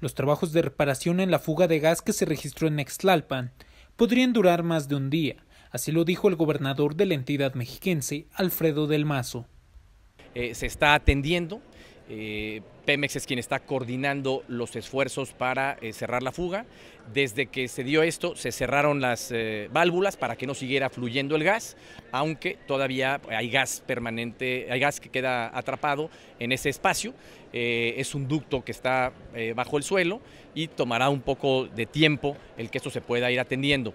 Los trabajos de reparación en la fuga de gas que se registró en Nextlalpan podrían durar más de un día, así lo dijo el gobernador de la entidad mexiquense, Alfredo del Mazo. Eh, se está atendiendo eh, Pemex es quien está coordinando los esfuerzos para eh, cerrar la fuga. Desde que se dio esto, se cerraron las eh, válvulas para que no siguiera fluyendo el gas, aunque todavía hay gas permanente, hay gas que queda atrapado en ese espacio. es un ducto que está bajo el suelo y tomará un poco de tiempo el que esto se pueda ir atendiendo.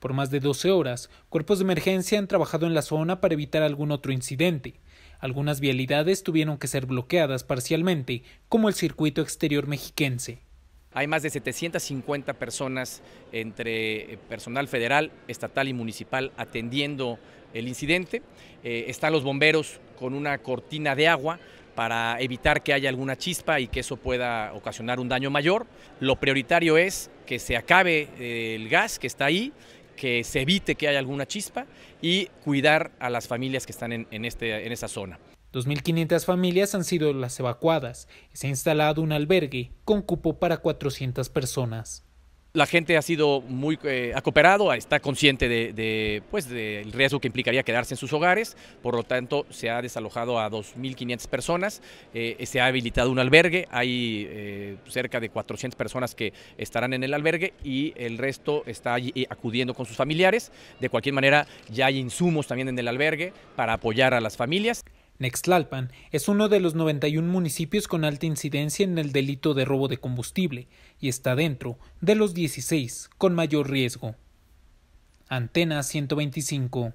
Por más de 12 horas, cuerpos de emergencia han trabajado en la zona para evitar algún otro incidente. Algunas vialidades tuvieron que ser bloqueadas parcialmente, como el circuito exterior mexiquense. Hay más de 750 personas entre eh, personal federal, estatal y municipal atendiendo el incidente. Eh, están los bomberos con una cortina de agua para evitar que haya alguna chispa y que eso pueda ocasionar un daño mayor. Lo prioritario es que se acabe eh, el gas que está ahí, que se evite que haya alguna chispa y cuidar a las familias que están en, en, este, en esa zona. 2.500 familias han sido las evacuadas se ha instalado un albergue con cupo para 400 personas la gente ha sido muy eh, está consciente de, pues, del riesgo que implicaría quedarse en sus hogares, por lo tanto se ha desalojado a 2.500 personas, eh, se ha habilitado un albergue, hay eh, cerca de 400 personas que estarán en el albergue y el resto está allí eh, acudiendo con sus familiares. De cualquier manera ya hay insumos también en el albergue para apoyar a las familias. Nextlalpan es uno de los 91 municipios con alta incidencia en el delito de robo de combustible y está dentro de los 16 con mayor riesgo. Antena 125